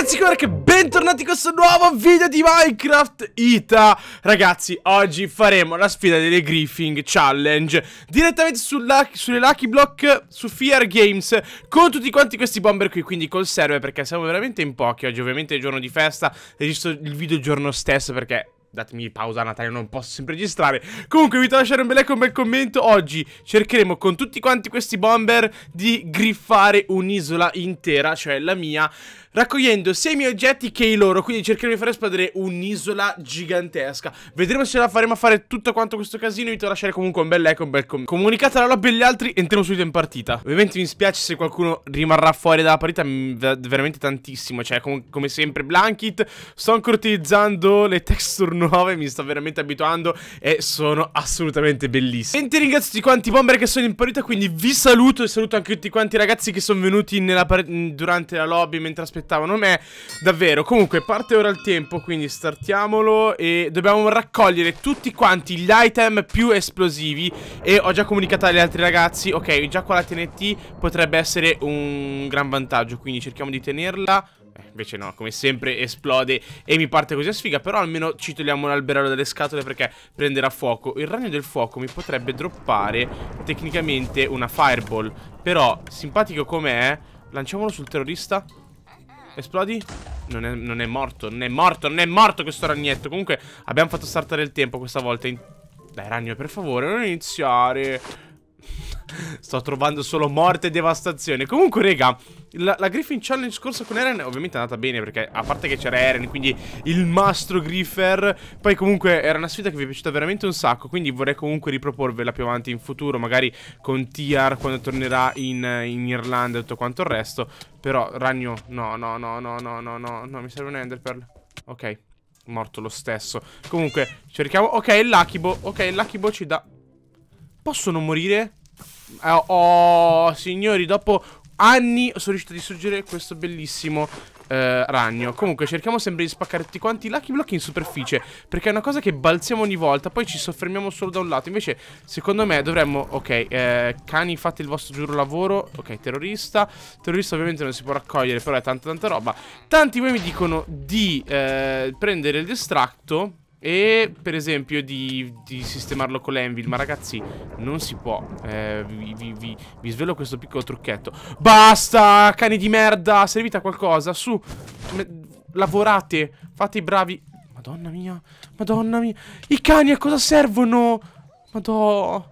ragazzi, come che bentornati in questo nuovo video di Minecraft Ita Ragazzi, oggi faremo la sfida delle Griffing Challenge Direttamente sulla, sulle Lucky Block, su Fear Games Con tutti quanti questi bomber qui, quindi col server Perché siamo veramente in pochi oggi, ovviamente è giorno di festa Registro il video il giorno stesso perché datemi pausa a Natale, non posso sempre registrare. Comunque vi invito a lasciare un bel like, e un bel commento. Oggi cercheremo con tutti quanti questi bomber di griffare un'isola intera, cioè la mia raccogliendo sia i miei oggetti che i loro, quindi cercheremo di far esplodere un'isola gigantesca. Vedremo se la faremo a fare tutto quanto questo casino, vi invito a lasciare comunque un bel like, un bel com comunicato alla lobby e agli altri, entriamo subito in partita. Ovviamente mi spiace se qualcuno rimarrà fuori dalla partita, veramente tantissimo, cioè com come sempre Blankit, sto ancora utilizzando le texture nuove, mi sto veramente abituando e sono assolutamente bellissime. Senti ringrazio tutti quanti bomber che sono in partita, quindi vi saluto e saluto anche tutti quanti i ragazzi che sono venuti durante la lobby mentre aspettavo aspettavano me Davvero Comunque parte ora il tempo Quindi startiamolo E dobbiamo raccogliere tutti quanti gli item più esplosivi E ho già comunicato agli altri ragazzi Ok già qua la TNT potrebbe essere un gran vantaggio Quindi cerchiamo di tenerla eh, Invece no, come sempre esplode e mi parte così a sfiga Però almeno ci togliamo l'alberello dalle scatole perché prenderà fuoco Il ragno del fuoco mi potrebbe droppare tecnicamente una fireball Però, simpatico com'è, eh. lanciamolo sul terrorista Esplodi non è, non è, morto, non è morto, non è morto questo ragnetto Comunque abbiamo fatto saltare il tempo questa volta in... Dai ragno per favore non iniziare Sto trovando solo morte e devastazione Comunque raga La, la Griffin Challenge scorsa con Eren ovviamente è andata bene Perché a parte che c'era Eren Quindi il mastro Griffer Poi comunque era una sfida che vi è piaciuta veramente un sacco Quindi vorrei comunque riproporvela più avanti in futuro Magari con Tiar quando tornerà in, in Irlanda e tutto quanto il resto Però Ragno No no no no no no no no Mi serve un Enderpearl Ok Morto lo stesso Comunque cerchiamo Ok il Lakibo Ok il Lakibo ci dà Possono morire? Oh, oh signori, dopo anni sono riuscito a distruggere questo bellissimo eh, ragno Comunque cerchiamo sempre di spaccare tutti quanti i lucky block in superficie Perché è una cosa che balziamo ogni volta Poi ci soffermiamo solo da un lato Invece secondo me dovremmo Ok eh, cani fate il vostro giuro lavoro Ok terrorista Terrorista ovviamente non si può raccogliere Però è tanta tanta roba Tanti voi mi dicono di eh, prendere il distratto e per esempio di, di, sistemarlo con l'envil Ma ragazzi non si può eh, vi, vi, vi, vi, svelo questo piccolo trucchetto Basta cani di merda Servite a qualcosa Su Lavorate Fate i bravi Madonna mia Madonna mia I cani a cosa servono Madonna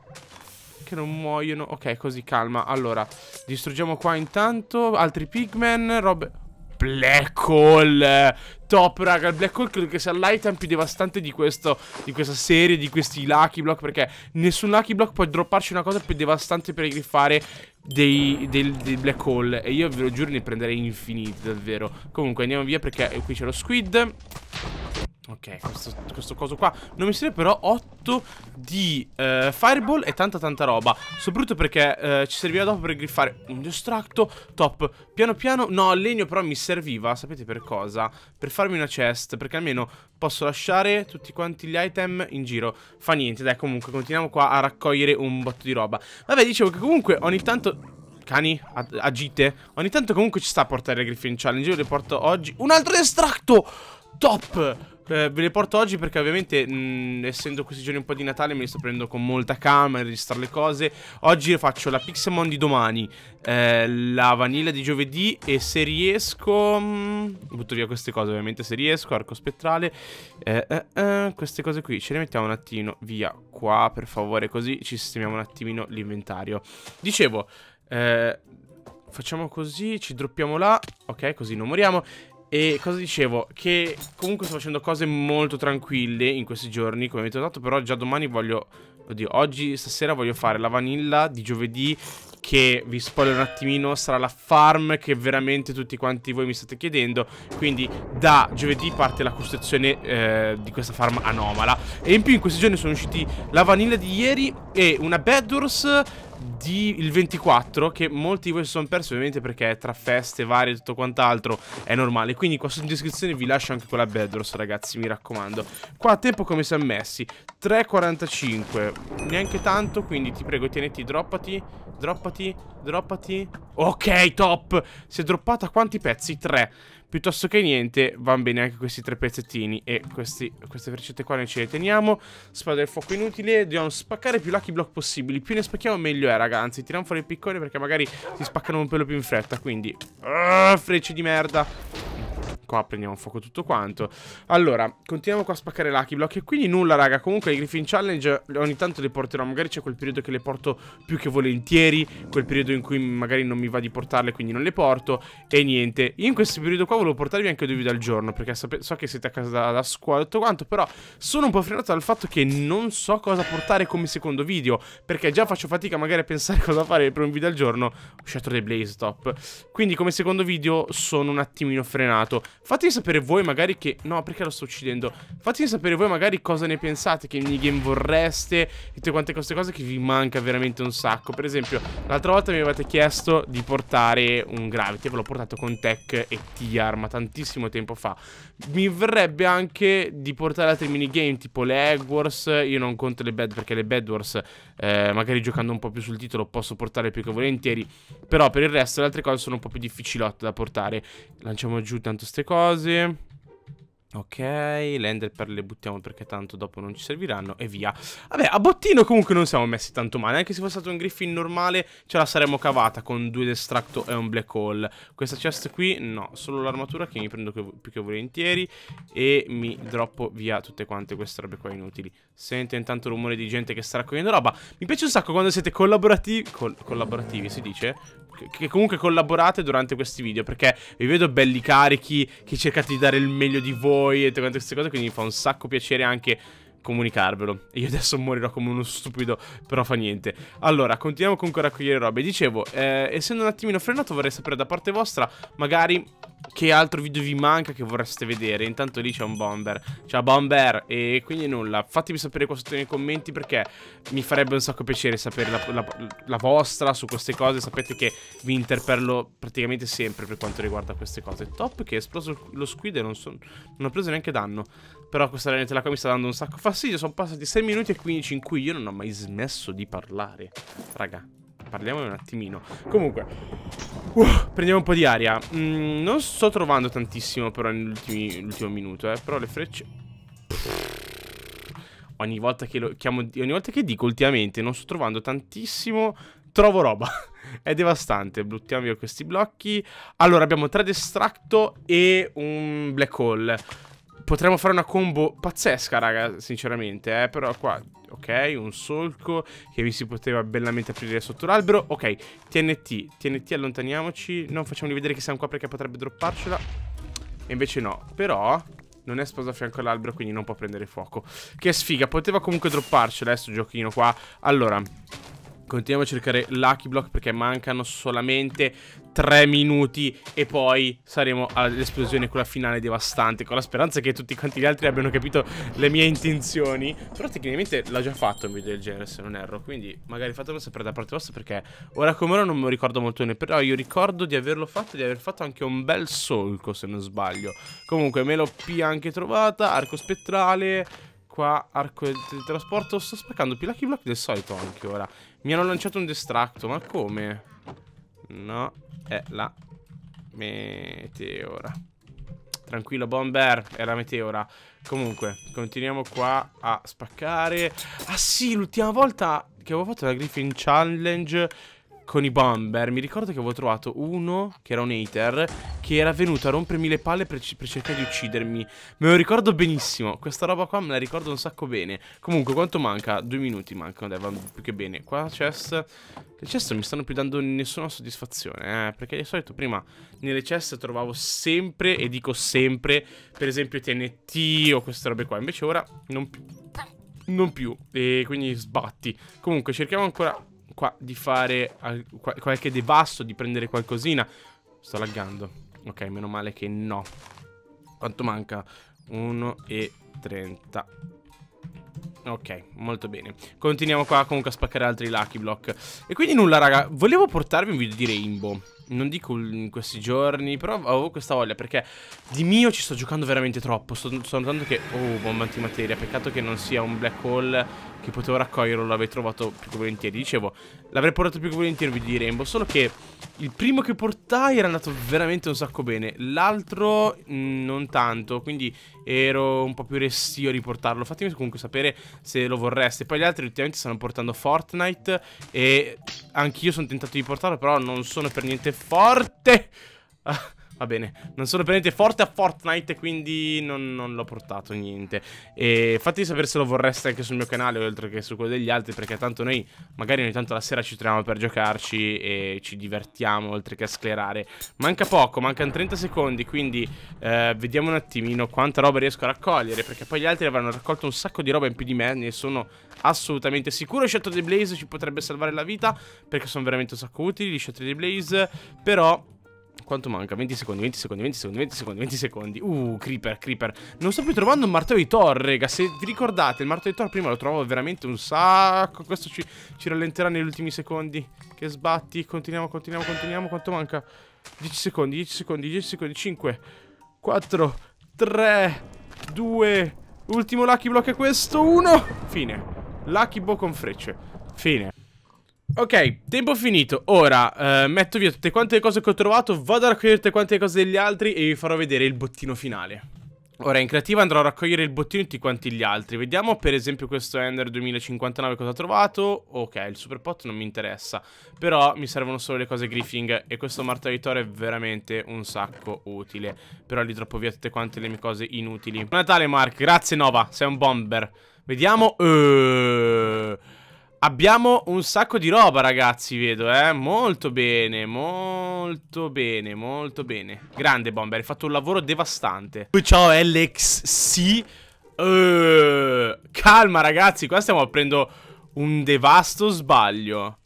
Che non muoiono Ok così calma Allora Distruggiamo qua intanto Altri pigmen Robe Black Hole top, raga. Il Black Hole credo che sia l'item più devastante di, questo, di questa serie, di questi Lucky Block. Perché nessun Lucky Block può dropparci una cosa più devastante per griffare dei, dei, dei Black Hole. E io ve lo giuro ne prenderei infiniti, davvero. Comunque andiamo via perché qui c'è lo Squid. Ok, questo, questo, coso qua Non mi serve però 8 di eh, fireball e tanta tanta roba Soprattutto perché eh, ci serviva dopo per griffare un distracto Top, piano piano No, il legno però mi serviva, sapete per cosa? Per farmi una chest, perché almeno posso lasciare tutti quanti gli item in giro Fa niente, dai comunque continuiamo qua a raccogliere un botto di roba Vabbè, dicevo che comunque ogni tanto cani, agite. Ogni tanto comunque ci sta a portare le Griffin Challenge. Io le porto oggi. Un altro estratto! Top! Eh, ve le porto oggi perché ovviamente mh, mm, essendo questi giorni un po' di Natale me li sto prendendo con molta calma e registrare le cose Oggi faccio la Pixelmon di domani, eh, la Vanilla di giovedì e se riesco... Mh, mm, butto via queste cose ovviamente se riesco, arco spettrale eh, eh, eh Queste cose qui ce le mettiamo un attimo via qua per favore così ci sistemiamo un attimino l'inventario Dicevo... Eh, facciamo così, ci droppiamo là Ok, così non moriamo e cosa dicevo? Che comunque sto facendo cose molto tranquille in questi giorni, come avete notato, però già domani voglio... Oddio, oggi, stasera voglio fare la vanilla di giovedì, che vi spoiler un attimino, sarà la farm che veramente tutti quanti voi mi state chiedendo. Quindi da giovedì parte la costruzione eh, di questa farm anomala. E in più in questi giorni sono usciti la vanilla di ieri e una Bedwars di il 24 che molti di voi si sono persi ovviamente perché tra feste varie e tutto quant'altro è normale quindi qua sotto in descrizione vi lascio anche quella Bedros ragazzi mi raccomando qua a tempo come siamo messi 3.45 neanche tanto quindi ti prego tieniti droppati droppati droppati ok top si è droppata quanti pezzi? 3 Piuttosto che niente, vanno bene anche questi tre pezzettini e questi, queste freccette qua noi ce le teniamo. Spada del fuoco inutile, dobbiamo spaccare più lucky block possibili. Più ne spacchiamo meglio è, ragazzi. tiriamo fuori il piccone perché magari si spaccano un pelo più in fretta, quindi... Uh, frecce di merda! Qua prendiamo fuoco tutto quanto Allora, continuiamo qua a spaccare Lucky Block E quindi nulla raga, comunque i Griffin Challenge Ogni tanto le porterò, magari c'è quel periodo che le porto più che volentieri Quel periodo in cui magari non mi va di portarle Quindi non le porto E niente, io in questo periodo qua volevo portarvi anche due video al giorno Perché so che siete a casa da, da scuola tutto quanto Però sono un po' frenato dal fatto che non so cosa portare come secondo video Perché già faccio fatica magari a pensare cosa fare per un video al giorno Ho Shadow dei Blaze top Quindi come secondo video sono un attimino frenato Fatemi sapere voi magari che... No, perché lo sto uccidendo? Fatemi sapere voi magari cosa ne pensate, che minigame vorreste e tutte quante queste cose che vi manca veramente un sacco. Per esempio, l'altra volta mi avevate chiesto di portare un Gravity, ve l'ho portato con Tech e Tiar, ma tantissimo tempo fa. Mi verrebbe anche di portare altri minigame tipo le Eggwars, io non conto le Bad perché le Bad Wars eh, magari giocando un po' più sul titolo posso portare più che volentieri, però per il resto le altre cose sono un po' più difficilotte da portare. Lanciamo giù tanto queste cose. Ok, le handle per le buttiamo perché tanto dopo non ci serviranno e via. Vabbè, a bottino comunque non siamo messi tanto male, anche se fosse stato un griffin normale ce la saremmo cavata con due destracto e un black hole. Questa chest qui no, solo l'armatura che mi prendo più che volentieri e mi droppo via tutte quante queste robe qua inutili. Sento intanto rumore di gente che sta raccogliendo roba. Mi piace un sacco quando siete collaborativi, col collaborativi si dice, che comunque collaborate durante questi video perché vi vedo belli carichi, che cercate di dare il meglio di voi e tutte queste cose, quindi mi fa un sacco piacere anche comunicarvelo. Io adesso morirò come uno stupido, però fa niente. Allora, continuiamo comunque a raccogliere robe. Dicevo, eh, essendo un attimino frenato vorrei sapere da parte vostra, magari che altro video vi manca che vorreste vedere? Intanto lì c'è un bomber. Ciao bomber. E quindi nulla. Fatemi sapere qua sotto nei commenti perché mi farebbe un sacco piacere sapere la, la, la vostra su queste cose. Sapete che vi interpello praticamente sempre per quanto riguarda queste cose. Top che è esploso lo squid e non, son, non ho preso neanche danno. Però questa ranetela qua mi sta dando un sacco fastidio. Sono passati 6 minuti e 15 in cui io non ho mai smesso di parlare. Raga parliamo un attimino Comunque uh, Prendiamo un po' di aria mm, Non sto trovando tantissimo però nell'ultimo minuto eh, Però le frecce ogni volta che lo chiamo, ogni volta che dico ultimamente non sto trovando tantissimo, trovo roba. È devastante. Buttiamo via questi blocchi. Allora, abbiamo tre d'estratto e un black hole. Potremmo fare una combo pazzesca, raga, sinceramente, eh, però qua ok? Un solco che vi si poteva bellamente aprire sotto l'albero. Ok, TNT, TNT allontaniamoci. Non facciamoli vedere che siamo qua perché potrebbe dropparcela. E invece no, però... Non è esploso a fianco all'albero, quindi non può prendere fuoco. Che sfiga, poteva comunque dropparcela, adesso eh, giochino qua. Allora, Continuiamo a cercare Lucky Block perché mancano solamente 3 minuti e poi saremo all'esplosione con la finale devastante con la speranza che tutti quanti gli altri abbiano capito le mie intenzioni. Però tecnicamente l'ho già fatto un video del genere se non erro, quindi magari fatelo sapere da parte vostra perché ora come ora non mi ricordo molto bene, però io ricordo di averlo fatto e di aver fatto anche un bel solco se non sbaglio. Comunque me l'ho P anche trovata, arco spettrale qua, arco del teletrasporto Sto spaccando più lucky block del solito anche ora. Mi hanno lanciato un distracto, ma come? No, è la meteora. Tranquillo bomber, è la meteora Comunque, continuiamo qua a spaccare Ah sì, l'ultima volta che avevo fatto la Griffin Challenge con i bomber Mi ricordo che avevo trovato uno Che era un hater Che era venuto a rompermi le palle per, per, cercare di uccidermi Me lo ricordo benissimo Questa roba qua me la ricordo un sacco bene Comunque quanto manca? Due minuti mancano Dai va più che bene Qua chest Le chest non mi stanno più dando nessuna soddisfazione eh, Perché di solito prima Nelle chest trovavo sempre E dico sempre Per esempio TNT o queste robe qua Invece ora non più non più E quindi sbatti Comunque cerchiamo ancora qua, di fare qualche devasto, di prendere qualcosina. Sto laggando. Ok, meno male che no. Quanto manca? 1 e 30. Ok, molto bene Continuiamo qua comunque a spaccare altri Lucky Block E quindi nulla raga, volevo portarvi un video di Rainbow non dico in questi giorni, però avevo questa voglia perché di mio ci sto giocando veramente troppo. Sto, sto notando che, oh, bomba antimateria. Peccato che non sia un black hole che potevo raccogliere. L'avrei trovato più che volentieri. Dicevo, l'avrei portato più che volentieri di Rainbow. Solo che il primo che portai era andato veramente un sacco bene L'altro mm, non tanto Quindi ero un po' più restio a riportarlo Fatemi comunque sapere se lo vorreste Poi gli altri ultimamente stanno portando Fortnite E anch'io sono tentato di portarlo Però non sono per niente forte ah, Va bene, non sono per niente forte a Fortnite, quindi non, non l'ho portato niente. E fatemi sapere se lo vorreste anche sul mio canale, oltre che su quello degli altri, perché tanto noi magari ogni tanto la sera ci troviamo per giocarci e ci divertiamo, oltre che a sclerare. Manca poco, mancano 30 secondi, quindi eh, vediamo un attimino quanta roba riesco a raccogliere, perché poi gli altri avranno raccolto un sacco di roba in più di me, ne sono assolutamente sicuro. Shadow di Blaze ci potrebbe salvare la vita, perché sono veramente un sacco utili gli Shadow Blaze, però... Quanto manca? 20 secondi, 20 secondi, 20 secondi, 20 secondi, 20 secondi. Uh, creeper, creeper. Non sto più trovando un martello di Thor, raga. Se vi ricordate, il martello di Thor prima lo trovavo veramente un sacco. Questo ci, ci rallenterà negli ultimi secondi. Che sbatti. Continuiamo, continuiamo, continuiamo. Quanto manca? 10 secondi, 10 secondi, 10 secondi. 5, 4, 3, 2. Ultimo lucky block è questo. 1. Fine. Lucky bow con frecce. Fine. Ok, tempo finito. Ora eh, metto via tutte quante le cose che ho trovato, vado a raccogliere tutte quante le cose degli altri e vi farò vedere il bottino finale. Ora in creativa andrò a raccogliere il bottino di tutti quanti gli altri. Vediamo per esempio questo Ender 2059 cosa ha trovato. Ok, il super pot non mi interessa. Però mi servono solo le cose griffing e questo martello di Thor è veramente un sacco utile. Però li droppo via tutte quante le mie cose inutili. Buon Natale Mark, grazie Nova, sei un bomber. Vediamo... Eeeh... Abbiamo un sacco di roba ragazzi vedo eh Molto bene Molto bene Molto bene Grande Bomber Hai fatto un lavoro devastante Poi ciao Alex Sì uh, eh, Calma ragazzi Qua stiamo aprendo un devasto sbaglio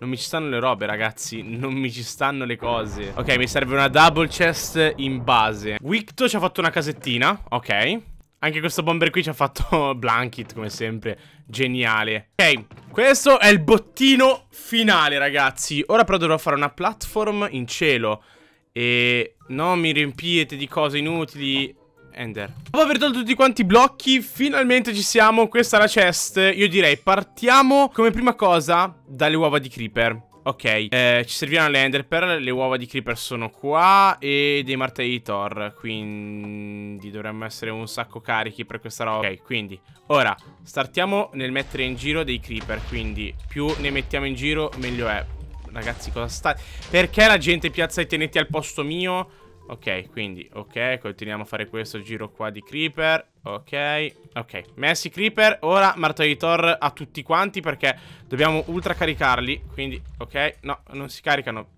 non mi ci stanno le robe ragazzi Non mi ci stanno le cose Ok mi serve una double chest in base Wicto ci ha fatto una casettina Ok anche questo bomber qui ci ha fatto Blanket, come sempre. Geniale. Ok, questo è il bottino finale, ragazzi. Ora però dovrò fare una platform in cielo. E non mi riempiete di cose inutili. Ender. Dopo aver tolto tutti quanti i blocchi, finalmente ci siamo. Questa è la chest. Io direi partiamo come prima cosa dalle uova di creeper. Ok, eh, ci serviranno le enderpearl, le uova di creeper sono qua e dei martelli di Thor, quindi dovremmo essere un sacco carichi per questa roba. Ok, quindi ora startiamo nel mettere in giro dei creeper, quindi più ne mettiamo in giro meglio è. Ragazzi, cosa sta... Perché la gente piazza i tenetti al posto mio? Ok, quindi, ok, continuiamo a fare questo giro qua di creeper Ok, ok, messi creeper Ora martellitor a tutti quanti perché dobbiamo ultra caricarli Quindi, ok, no, non si caricano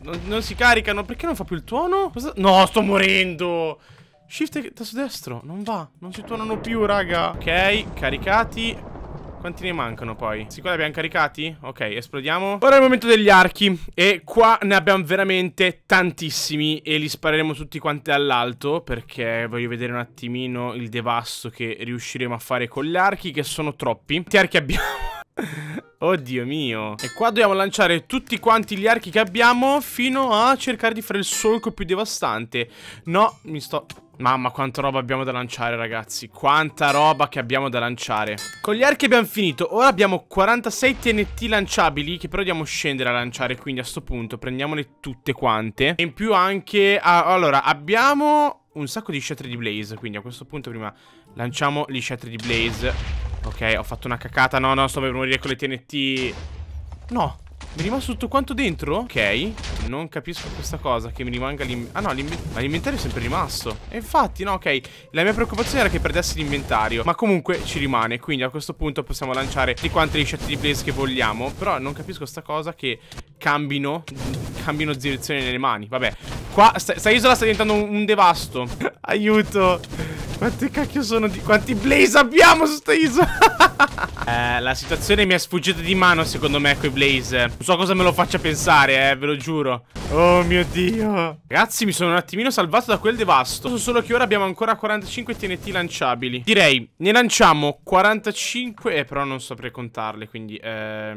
non, non, si caricano, perché non fa più il tuono? Cosa? No, sto morendo Shift tasto destro, non va, non si tuonano più, raga Ok, caricati quanti ne mancano poi? Sì, li abbiamo caricati? Ok, esplodiamo. Ora è il momento degli archi. E qua ne abbiamo veramente tantissimi. E li spareremo tutti quanti all'alto. Perché voglio vedere un attimino il devasto che riusciremo a fare con gli archi, che sono troppi. Quanti archi abbiamo? Oddio mio E qua dobbiamo lanciare tutti quanti gli archi che abbiamo Fino a cercare di fare il solco più devastante No, mi sto... Mamma quanta roba abbiamo da lanciare ragazzi Quanta roba che abbiamo da lanciare Con gli archi abbiamo finito Ora abbiamo 46 TNT lanciabili Che però dobbiamo scendere a lanciare Quindi a sto punto prendiamole tutte quante E in più anche ah, Allora abbiamo un sacco di scettri di blaze Quindi a questo punto prima lanciamo gli scettri di blaze Ok, ho fatto una cacata. No, no, sto per morire con le TNT. No, mi è rimasto tutto quanto dentro? Ok, non capisco questa cosa Che mi rimanga l'inventario Ah no, ma l'inventario è sempre rimasto E infatti, no, ok La mia preoccupazione era che perdessi l'inventario Ma comunque ci rimane Quindi a questo punto possiamo lanciare di quante lisciate di blaze che vogliamo Però non capisco questa cosa che cambino Cambino direzione nelle mani Vabbè Qua, sta, sta isola sta diventando un, un devasto Aiuto quanti cacchio sono di... Quanti blaze abbiamo su questa isola? eh, la situazione mi è sfuggita di mano secondo me con i blaze. Non so cosa me lo faccia pensare, eh, ve lo giuro. Oh mio Dio. Ragazzi, mi sono un attimino salvato da quel devasto. Solo che ora abbiamo ancora 45 TNT lanciabili. Direi, ne lanciamo 45... Eh, però non saprei contarle, quindi... Eh...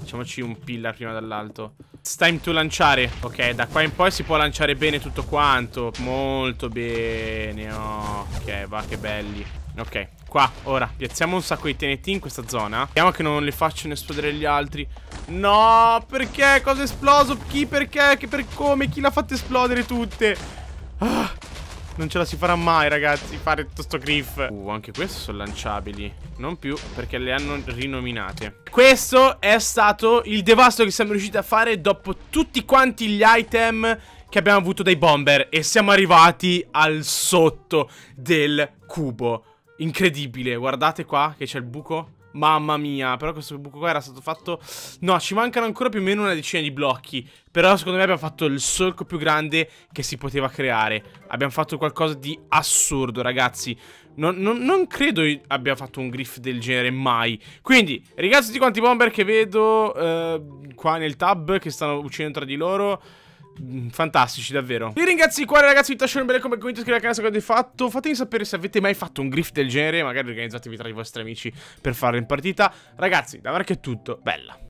Facciamoci un pillar prima dall'alto. It's time to lanciare. Ok, da qua in poi si può lanciare bene tutto quanto. Molto bene. Ok, va che belli. Ok, qua, ora, piazziamo un sacco di TNT in questa zona. Vediamo che non le facciano esplodere gli altri. No, perché? Cosa è esploso? Chi, perché? Che per come? Chi l'ha fatta esplodere tutte? Ah, non ce la si farà mai, ragazzi, fare tutto sto griff. Uh, anche queste sono lanciabili. Non più, perché le hanno rinominate. Questo è stato il devasto che siamo riusciti a fare dopo tutti quanti gli item che abbiamo avuto dai bomber. E siamo arrivati al sotto del cubo. Incredibile, guardate qua che c'è il buco. Mamma mia, però questo buco qua era stato fatto... No, ci mancano ancora più o meno una decina di blocchi. Però secondo me abbiamo fatto il solco più grande che si poteva creare. Abbiamo fatto qualcosa di assurdo, ragazzi. Non, non, non credo abbia fatto un griff del genere mai. Quindi, ringrazio tutti quanti bomber che vedo eh, qua nel tab che stanno uccidendo tra di loro. Mm, fantastici davvero Vi ringrazio di cuore ragazzi Vi lascio un bel come commento Iscrivetevi al canale se avete fatto Fatemi sapere se avete mai fatto un griff del genere Magari organizzatevi tra i vostri amici Per farlo in partita Ragazzi da che è tutto Bella